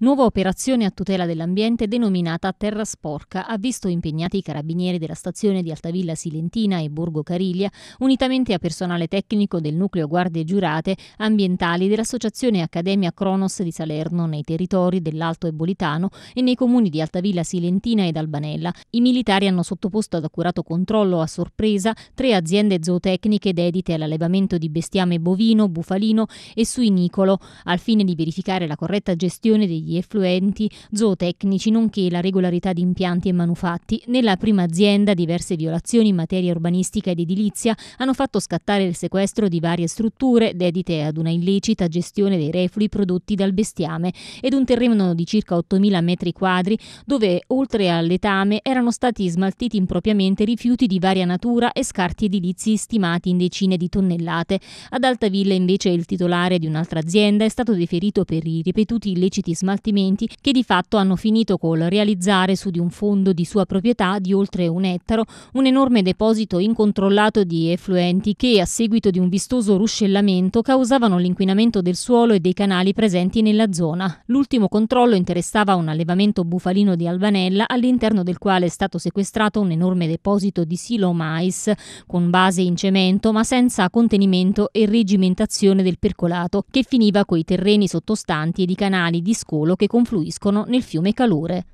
Nuova operazione a tutela dell'ambiente denominata Terra Sporca ha visto impegnati i carabinieri della stazione di Altavilla Silentina e Borgo Cariglia, unitamente a personale tecnico del nucleo guardie giurate ambientali dell'Associazione Accademia Cronos di Salerno nei territori dell'Alto Ebolitano e nei comuni di Altavilla Silentina ed Albanella. I militari hanno sottoposto ad accurato controllo a sorpresa tre aziende zootecniche dedite all'allevamento di bestiame bovino, bufalino e suinicolo, al fine di verificare la corretta gestione degli degli effluenti zootecnici, nonché la regolarità di impianti e manufatti. Nella prima azienda diverse violazioni in materia urbanistica ed edilizia hanno fatto scattare il sequestro di varie strutture dedite ad una illecita gestione dei reflui prodotti dal bestiame ed un terreno di circa 8.000 metri quadri dove, oltre all'etame erano stati smaltiti impropriamente rifiuti di varia natura e scarti edilizi stimati in decine di tonnellate. Ad Altavilla invece il titolare di un'altra azienda è stato deferito per i ripetuti illeciti smaltimenti smaltimenti che di fatto hanno finito col realizzare su di un fondo di sua proprietà di oltre un ettaro un enorme deposito incontrollato di effluenti che a seguito di un vistoso ruscellamento causavano l'inquinamento del suolo e dei canali presenti nella zona. L'ultimo controllo interessava un allevamento bufalino di Albanella all'interno del quale è stato sequestrato un enorme deposito di silo mais con base in cemento ma senza contenimento e regimentazione del percolato che finiva coi terreni sottostanti ed i canali di scolo Sassuolo che confluiscono nel fiume Calore.